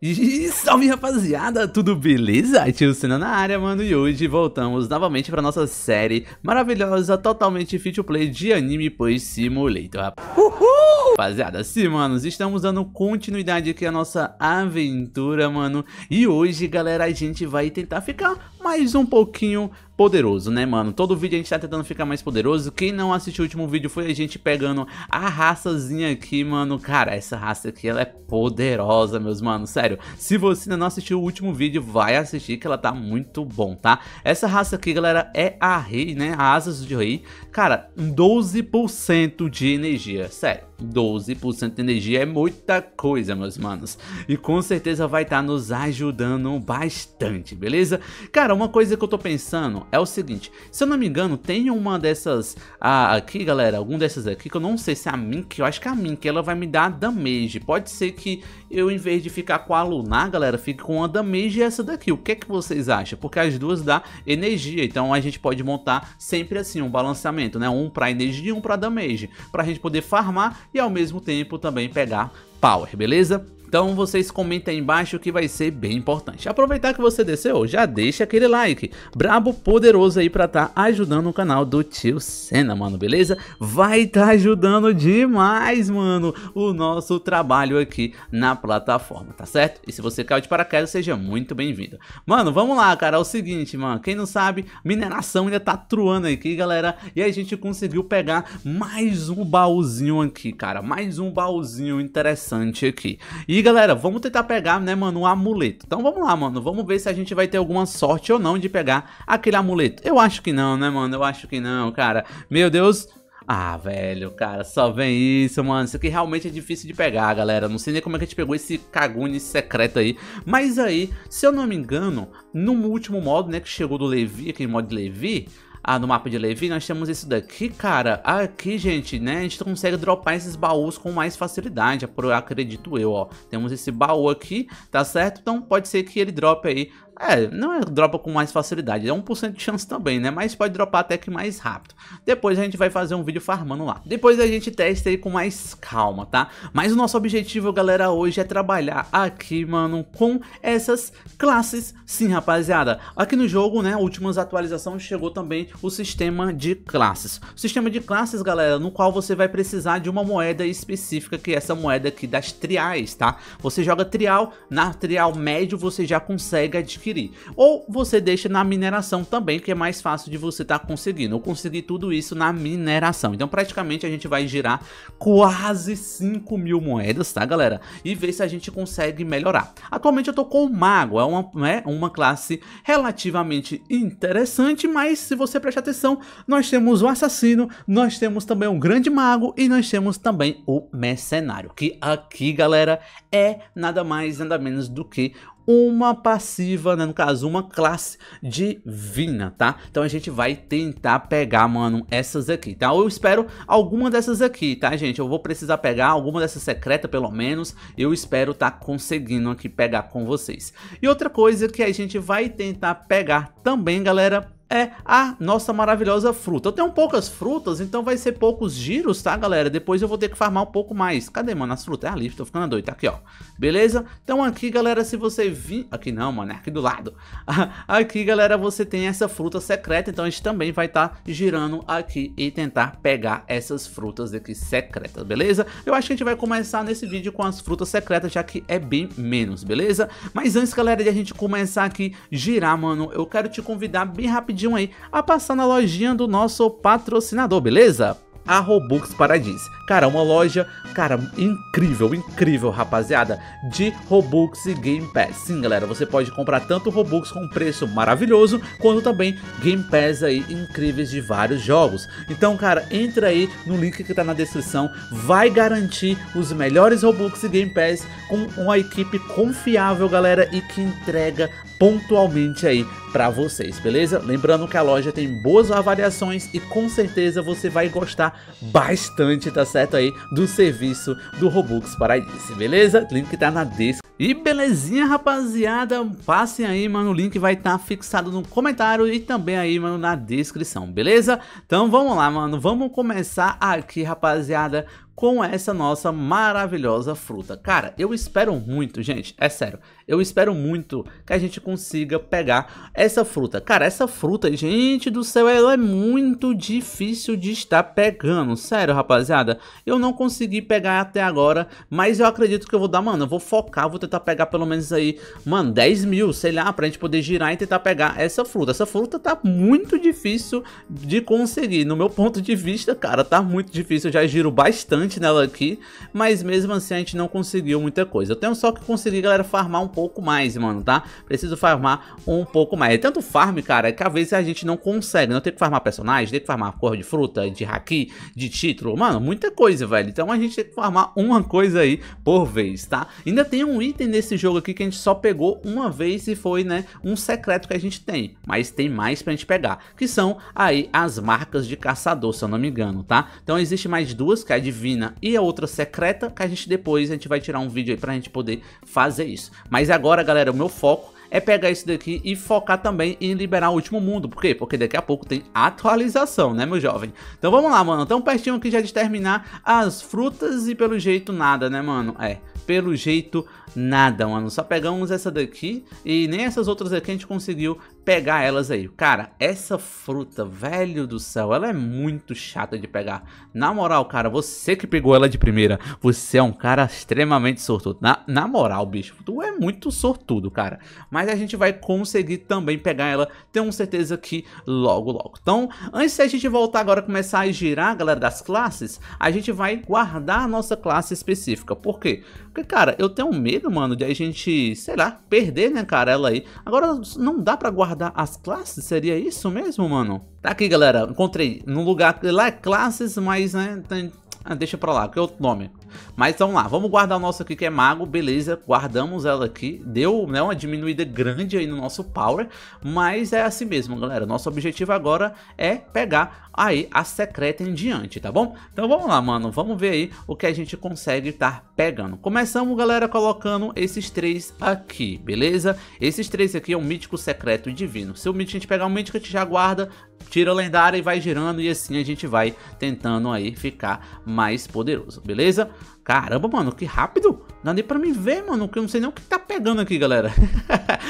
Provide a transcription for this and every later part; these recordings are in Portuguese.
E salve rapaziada, tudo beleza? Tio Senna na área, mano, e hoje voltamos novamente pra nossa série maravilhosa, totalmente fit to play de anime pois simulator, tá? rapaz. Uhul! Rapaziada, sim, manos, estamos dando continuidade aqui à nossa aventura, mano, e hoje, galera, a gente vai tentar ficar mais um pouquinho poderoso, né, mano? Todo vídeo a gente tá tentando ficar mais poderoso. Quem não assistiu o último vídeo foi a gente pegando a raçazinha aqui, mano. Cara, essa raça aqui, ela é poderosa, meus manos. Sério, se você ainda não assistiu o último vídeo, vai assistir que ela tá muito bom, tá? Essa raça aqui, galera, é a rei, né? A Asas de Rei. Cara, 12% de energia, sério. 12% de energia é muita coisa, meus manos. E com certeza vai estar tá nos ajudando bastante, beleza? Cara, uma coisa que eu tô pensando é o seguinte. Se eu não me engano, tem uma dessas ah, aqui, galera. Algum dessas aqui que eu não sei se é a Mink. Eu acho que é a Mink, ela vai me dar damage. Pode ser que eu, em vez de ficar com a Lunar, galera, fique com a damage essa daqui. O que é que vocês acham? Porque as duas dá energia. Então a gente pode montar sempre assim, um balanceamento, né? Um pra energia e um pra damage. Pra gente poder farmar e ao mesmo tempo também pegar power, beleza? Então vocês comentem aí embaixo que vai ser bem importante. Aproveitar que você desceu, já deixa aquele like. Brabo poderoso aí pra estar tá ajudando o canal do Tio Senna, mano, beleza? Vai estar tá ajudando demais, mano, o nosso trabalho aqui na plataforma, tá certo? E se você caiu de paraquedas, seja muito bem-vindo. Mano, vamos lá, cara, é o seguinte, mano, quem não sabe, mineração ainda tá truando aqui, galera. E a gente conseguiu pegar mais um baúzinho aqui, cara, mais um baúzinho interessante aqui. E e galera, vamos tentar pegar, né, mano, um amuleto. Então vamos lá, mano, vamos ver se a gente vai ter alguma sorte ou não de pegar aquele amuleto. Eu acho que não, né, mano, eu acho que não, cara. Meu Deus, ah, velho, cara, só vem isso, mano. Isso aqui realmente é difícil de pegar, galera. Não sei nem como é que a gente pegou esse cagune secreto aí. Mas aí, se eu não me engano, no último modo, né, que chegou do Levi, aquele modo de Levi, ah, no mapa de Levi nós temos isso daqui, cara. Aqui, gente, né, a gente consegue dropar esses baús com mais facilidade, acredito eu, ó. Temos esse baú aqui, tá certo? Então pode ser que ele drope aí é, não é dropa com mais facilidade, é 1% de chance também, né? Mas pode dropar até que mais rápido. Depois a gente vai fazer um vídeo farmando lá. Depois a gente testa aí com mais calma, tá? Mas o nosso objetivo, galera, hoje é trabalhar aqui, mano, com essas classes. Sim, rapaziada, aqui no jogo, né, últimas atualizações chegou também o sistema de classes. O sistema de classes, galera, no qual você vai precisar de uma moeda específica, que é essa moeda aqui das triais, tá? Você joga trial, na trial médio você já consegue adquirir. Ou você deixa na mineração também, que é mais fácil de você estar tá conseguindo. Eu consegui tudo isso na mineração. Então, praticamente, a gente vai girar quase 5 mil moedas, tá, galera? E ver se a gente consegue melhorar. Atualmente eu tô com o Mago, é uma, né, uma classe relativamente interessante, mas se você você prestar atenção, nós temos o assassino, nós temos também o grande mago e nós temos também o mercenário, que aqui, galera, é nada mais nada menos do que uma passiva, né? no caso, uma classe divina, tá? Então a gente vai tentar pegar, mano, essas aqui, tá? Eu espero alguma dessas aqui, tá, gente? Eu vou precisar pegar alguma dessas secreta, pelo menos. Eu espero tá conseguindo aqui pegar com vocês. E outra coisa que a gente vai tentar pegar também, galera, é a nossa maravilhosa fruta. Eu tenho poucas frutas, então vai ser poucos giros, tá, galera? Depois eu vou ter que farmar um pouco mais. Cadê, mano, as frutas? É ali, tô ficando doido. Tá aqui, ó. Beleza? Então aqui, galera, se você vir... Aqui não, mano, é aqui do lado. aqui, galera, você tem essa fruta secreta, então a gente também vai estar tá girando aqui e tentar pegar essas frutas aqui secretas, beleza? Eu acho que a gente vai começar nesse vídeo com as frutas secretas, já que é bem menos, beleza? Mas antes, galera, de a gente começar aqui girar, mano, eu quero te convidar bem rapidinho rapidinho aí a passar na lojinha do nosso patrocinador, beleza? a Robux Paradise. Cara, uma loja, cara, incrível, incrível, rapaziada, de Robux e Game Pass. Sim, galera, você pode comprar tanto Robux com preço maravilhoso, quanto também Game Pass aí incríveis de vários jogos. Então, cara, entra aí no link que tá na descrição, vai garantir os melhores Robux e Game Pass com uma equipe confiável, galera, e que entrega pontualmente aí para vocês, beleza? Lembrando que a loja tem boas avaliações e com certeza você vai gostar bastante, tá certo aí, do serviço do Robux Paradise, beleza? Link tá na descrição. E belezinha, rapaziada? Passem aí, mano, o link vai estar tá fixado no comentário e também aí, mano, na descrição, beleza? Então vamos lá, mano, vamos começar aqui, rapaziada, com essa nossa maravilhosa fruta. Cara, eu espero muito, gente, é sério, eu espero muito que a gente consiga pegar essa essa fruta. Cara, essa fruta, gente do céu, ela é muito difícil de estar pegando. Sério, rapaziada. Eu não consegui pegar até agora, mas eu acredito que eu vou dar, mano, eu vou focar, vou tentar pegar pelo menos aí, mano, 10 mil, sei lá, pra gente poder girar e tentar pegar essa fruta. Essa fruta tá muito difícil de conseguir. No meu ponto de vista, cara, tá muito difícil. Eu já giro bastante nela aqui, mas mesmo assim a gente não conseguiu muita coisa. Eu tenho só que conseguir, galera, farmar um pouco mais, mano, tá? Preciso farmar um pouco mais farmar. Ah, é tanto farm, cara, que às vezes a gente não consegue. Não tem que farmar personagem, tem que farmar cor de fruta, de haki, de título. Mano, muita coisa, velho. Então a gente tem que farmar uma coisa aí por vez, tá? Ainda tem um item nesse jogo aqui que a gente só pegou uma vez e foi, né, um secreto que a gente tem. Mas tem mais pra gente pegar, que são aí as marcas de caçador, se eu não me engano, tá? Então existe mais duas, que é a divina e a outra secreta, que a gente depois a gente vai tirar um vídeo aí pra gente poder fazer isso. Mas agora, galera, o meu foco é pegar isso daqui e focar também em liberar o último mundo. Por quê? Porque daqui a pouco tem atualização, né, meu jovem? Então vamos lá, mano. Tão pertinho aqui já de terminar as frutas e pelo jeito nada, né, mano? É, pelo jeito nada, mano. Só pegamos essa daqui e nem essas outras aqui a gente conseguiu pegar elas aí. Cara, essa fruta, velho do céu, ela é muito chata de pegar. Na moral, cara, você que pegou ela de primeira, você é um cara extremamente sortudo. Na, na moral, bicho, tu é muito sortudo, cara. Mas a gente vai conseguir também pegar ela, tenho certeza que logo, logo. Então, antes da gente voltar agora começar a girar, galera, das classes, a gente vai guardar a nossa classe específica. Por quê? Porque, cara, eu tenho medo mano, de a gente, sei lá, perder, né, cara, ela aí. Agora, não dá pra guardar as classes? Seria isso mesmo, mano? Tá aqui, galera, encontrei no lugar, lá é classes, mas, né, tem, ah, deixa pra lá, que é outro nome. Mas vamos lá, vamos guardar o nosso aqui que é mago, beleza, guardamos ela aqui. Deu né, uma diminuída grande aí no nosso power, mas é assim mesmo, galera. Nosso objetivo agora é pegar aí a secreta em diante, tá bom? Então vamos lá, mano, vamos ver aí o que a gente consegue estar tá pegando. Começamos, galera, colocando esses três aqui, beleza? Esses três aqui é um mítico secreto divino. Se o mítico a gente pegar um mítico, a gente já guarda, tira a lendária e vai girando e assim a gente vai tentando aí ficar mais mais poderoso, beleza? Caramba, mano, que rápido. Não dá nem pra me ver, mano, que eu não sei nem o que tá pegando aqui, galera.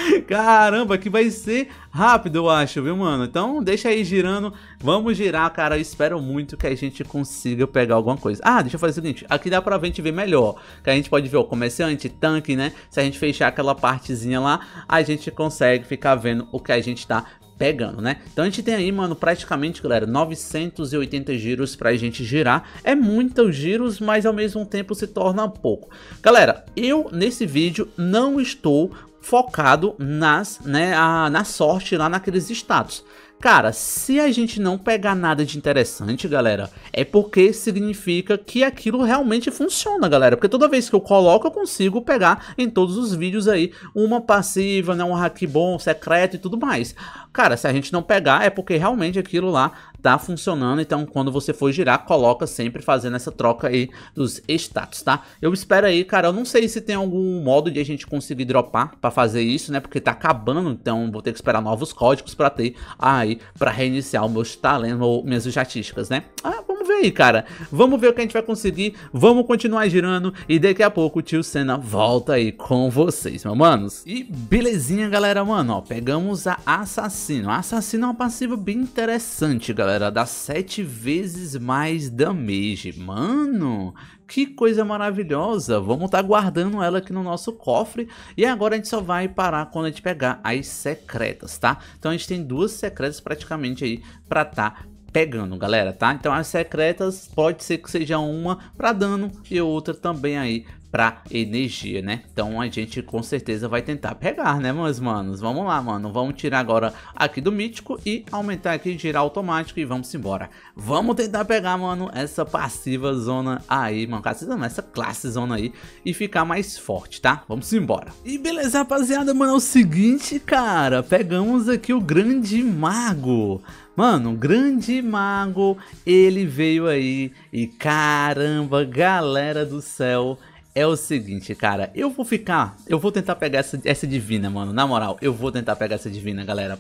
Caramba, que vai ser rápido, eu acho, viu, mano? Então, deixa aí girando. Vamos girar, cara. Eu espero muito que a gente consiga pegar alguma coisa. Ah, deixa eu fazer o seguinte. Aqui dá pra gente ver melhor. Que a gente pode ver o comerciante, tanque, né? Se a gente fechar aquela partezinha lá, a gente consegue ficar vendo o que a gente tá pegando, né? Então a gente tem aí, mano, praticamente, galera, 980 giros pra gente girar. É muitos giros, mas ao mesmo tempo se torna pouco. Galera, eu nesse vídeo não estou focado nas, né, a, na sorte lá naqueles status. Cara, se a gente não pegar nada de interessante, galera, é porque significa que aquilo realmente funciona, galera. Porque toda vez que eu coloco, eu consigo pegar em todos os vídeos aí uma passiva, né, um hack bom, secreto e tudo mais. Cara, se a gente não pegar, é porque realmente aquilo lá tá funcionando. Então, quando você for girar, coloca sempre fazendo essa troca aí dos status, tá? Eu espero aí, cara, eu não sei se tem algum modo de a gente conseguir dropar pra fazer isso, né? Porque tá acabando, então vou ter que esperar novos códigos pra ter aí aí para reiniciar meus talentos ou minhas estatísticas, né? Ah, vamos ver aí, cara. Vamos ver o que a gente vai conseguir. Vamos continuar girando e daqui a pouco o tio Senna volta aí com vocês, meu manos. E belezinha, galera, mano, ó, pegamos a Assassino. A Assassino é uma passiva bem interessante, galera, dá sete vezes mais damage. Mano, que coisa maravilhosa. Vamos estar tá guardando ela aqui no nosso cofre. E agora a gente só vai parar quando a gente pegar as secretas, tá? Então a gente tem duas secretas praticamente aí pra estar tá pegando, galera, tá? Então as secretas pode ser que seja uma para dano e outra também aí para energia, né? Então a gente com certeza vai tentar pegar, né, meus manos? Vamos lá, mano. Vamos tirar agora aqui do mítico e aumentar aqui, girar automático e vamos embora. Vamos tentar pegar, mano, essa passiva zona aí, mano. Passiva essa classe zona aí e ficar mais forte, tá? Vamos embora. E beleza, rapaziada, mano, é o seguinte, cara. Pegamos aqui o grande mago. Mano, grande mago, ele veio aí e caramba, galera do céu, é o seguinte, cara. Eu vou ficar. Eu vou tentar pegar essa, essa divina, mano. Na moral, eu vou tentar pegar essa divina, galera.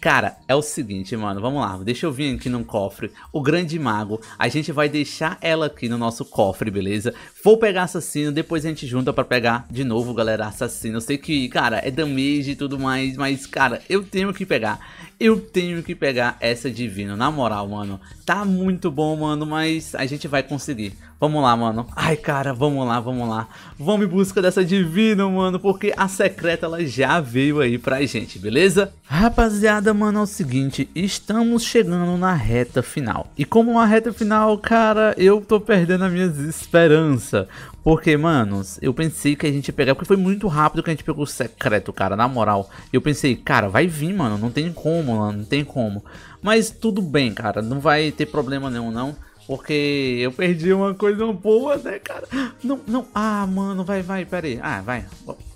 Cara, é o seguinte, mano, vamos lá, deixa eu vir aqui num cofre, o grande mago, a gente vai deixar ela aqui no nosso cofre, beleza? Vou pegar assassino, depois a gente junta pra pegar de novo, galera, assassino, eu sei que, cara, é damage e tudo mais, mas, cara, eu tenho que pegar, eu tenho que pegar essa divina, na moral, mano, tá muito bom, mano, mas a gente vai conseguir. Vamos lá, mano. Ai, cara, vamos lá, vamos lá. Vamos em busca dessa divina, mano, porque a secreta ela já veio aí pra gente, beleza? Rapaziada, mano, é o seguinte, estamos chegando na reta final. E como a reta final, cara, eu tô perdendo as minhas esperanças. Porque, manos, eu pensei que a gente ia pegar, porque foi muito rápido que a gente pegou o secreto, cara, na moral. Eu pensei, cara, vai vir, mano, não tem como, mano, não tem como. Mas tudo bem, cara, não vai ter problema nenhum, não. Porque eu perdi uma coisa boa, né, cara? Não, não. Ah, mano, vai, vai, pera aí. Ah, vai.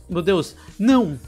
Meu Deus. Não.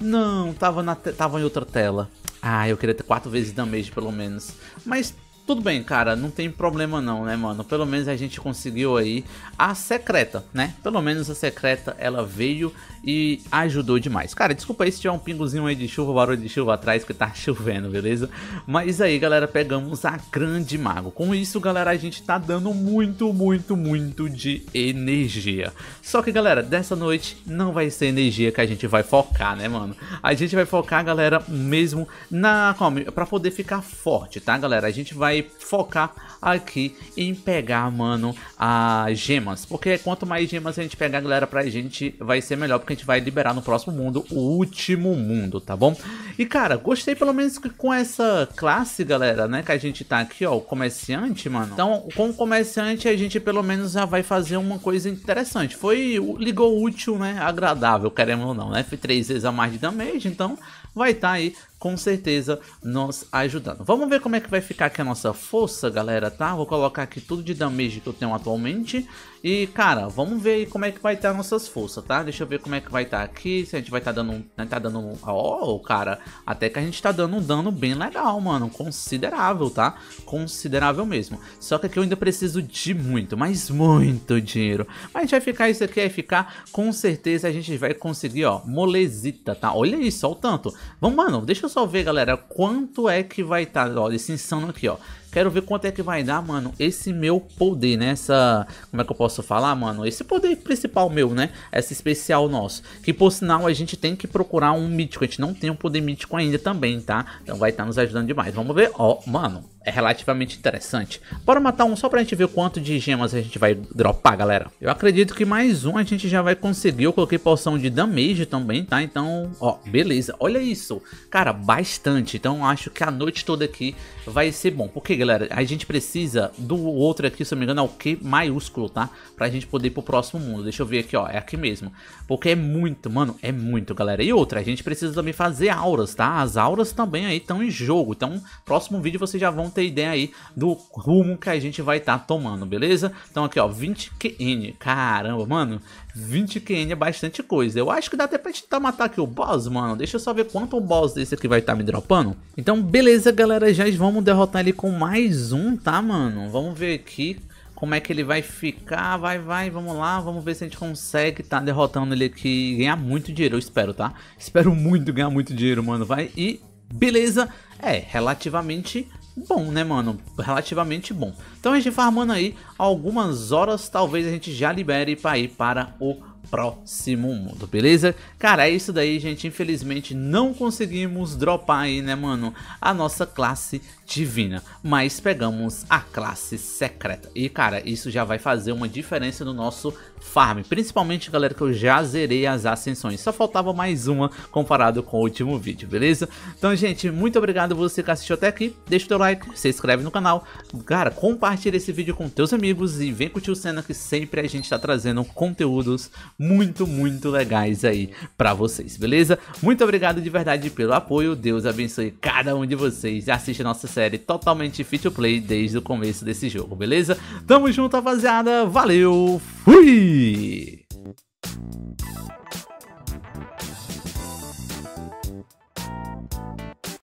Não, tava, na tava em outra tela. Ah, eu queria ter quatro vezes damage, pelo menos. Mas tudo bem, cara, não tem problema não, né, mano? Pelo menos a gente conseguiu aí a secreta, né? Pelo menos a secreta ela veio e ajudou demais. Cara, desculpa aí se tiver um pingozinho aí de chuva, barulho de chuva atrás que tá chovendo, beleza? Mas aí, galera, pegamos a grande mago. Com isso, galera, a gente tá dando muito, muito, muito de energia. Só que, galera, dessa noite não vai ser energia que a gente vai focar, né, mano? A gente vai focar, galera, mesmo na... Calma, pra poder ficar forte, tá, galera? A gente vai vai focar aqui em pegar, mano, as gemas. Porque quanto mais gemas a gente pegar, galera, pra gente vai ser melhor. Porque a gente vai liberar no próximo mundo o último mundo, tá bom? E cara, gostei pelo menos que com essa classe, galera, né? Que a gente tá aqui, ó, o comerciante, mano. Então, com o comerciante, a gente pelo menos já vai fazer uma coisa interessante. Foi, ligou útil, né? Agradável, queremos ou não, né? Foi três vezes a mais de damage, então vai estar tá aí com certeza nos ajudando. Vamos ver como é que vai ficar aqui a nossa força, galera, tá? Vou colocar aqui tudo de damage que eu tenho atualmente. E, cara, vamos ver aí como é que vai estar tá nossas forças, tá? Deixa eu ver como é que vai estar tá aqui, se a gente vai estar tá dando... Né, tá dando... Ó, oh, cara, até que a gente tá dando um dano bem legal, mano. Considerável, tá? Considerável mesmo. Só que aqui eu ainda preciso de muito, mas muito dinheiro. Mas vai ficar isso aqui, vai ficar. Com certeza a gente vai conseguir, ó, molezita, tá? Olha isso, olha o tanto. Vamos, mano, deixa eu só ver, galera, quanto é que vai estar, tá, ó, esse insano aqui, ó. Quero ver quanto é que vai dar, mano, esse meu poder, né? Essa, como é que eu posso falar, mano? Esse poder principal meu, né? Essa especial nosso. Que, por sinal, a gente tem que procurar um mítico. A gente não tem um poder mítico ainda também, tá? Então vai estar tá nos ajudando demais. Vamos ver. Ó, oh, mano, é relativamente interessante. Bora matar um só pra gente ver quanto de gemas a gente vai dropar, galera. Eu acredito que mais um a gente já vai conseguir. Eu coloquei poção de damage também, tá? Então, ó, beleza. Olha isso. Cara, bastante. Então, acho que a noite toda aqui vai ser bom. Porque, galera, galera, a gente precisa do outro aqui, se eu não me engano, é o Q maiúsculo, tá? Pra gente poder ir pro próximo mundo. Deixa eu ver aqui, ó, é aqui mesmo. Porque é muito, mano, é muito, galera. E outra, a gente precisa também fazer auras, tá? As auras também aí estão em jogo. Então, próximo vídeo vocês já vão ter ideia aí do rumo que a gente vai estar tá tomando, beleza? Então aqui, ó, 20 QN. Caramba, mano, 20 QN é bastante coisa. Eu acho que dá até pra tentar tá matar aqui o boss, mano. Deixa eu só ver quanto o boss desse aqui vai estar tá me dropando. Então, beleza, galera, já vamos derrotar ele com mais mais um, tá, mano? Vamos ver aqui como é que ele vai ficar. Vai, vai, vamos lá. Vamos ver se a gente consegue tá derrotando ele aqui ganhar muito dinheiro. Eu espero, tá? Espero muito ganhar muito dinheiro, mano. Vai e... Beleza, é relativamente bom, né, mano? Relativamente bom. Então a gente farmando aí algumas horas, talvez a gente já libere para ir para o próximo mundo, beleza? Cara, é isso daí, gente. Infelizmente não conseguimos dropar aí, né, mano, a nossa classe divina. Mas pegamos a classe secreta. E, cara, isso já vai fazer uma diferença no nosso farm. Principalmente, galera, que eu já zerei as ascensões. Só faltava mais uma comparado com o último vídeo, beleza? Então, gente, muito obrigado você que assistiu até aqui. Deixa o teu like, se inscreve no canal. Cara, compartilha esse vídeo com teus amigos e vem curtir o cena que sempre a gente tá trazendo conteúdos muito, muito legais aí para vocês, beleza? Muito obrigado de verdade pelo apoio, Deus abençoe cada um de vocês e assista nossa série totalmente fit to play desde o começo desse jogo, beleza? Tamo junto, rapaziada, valeu, fui!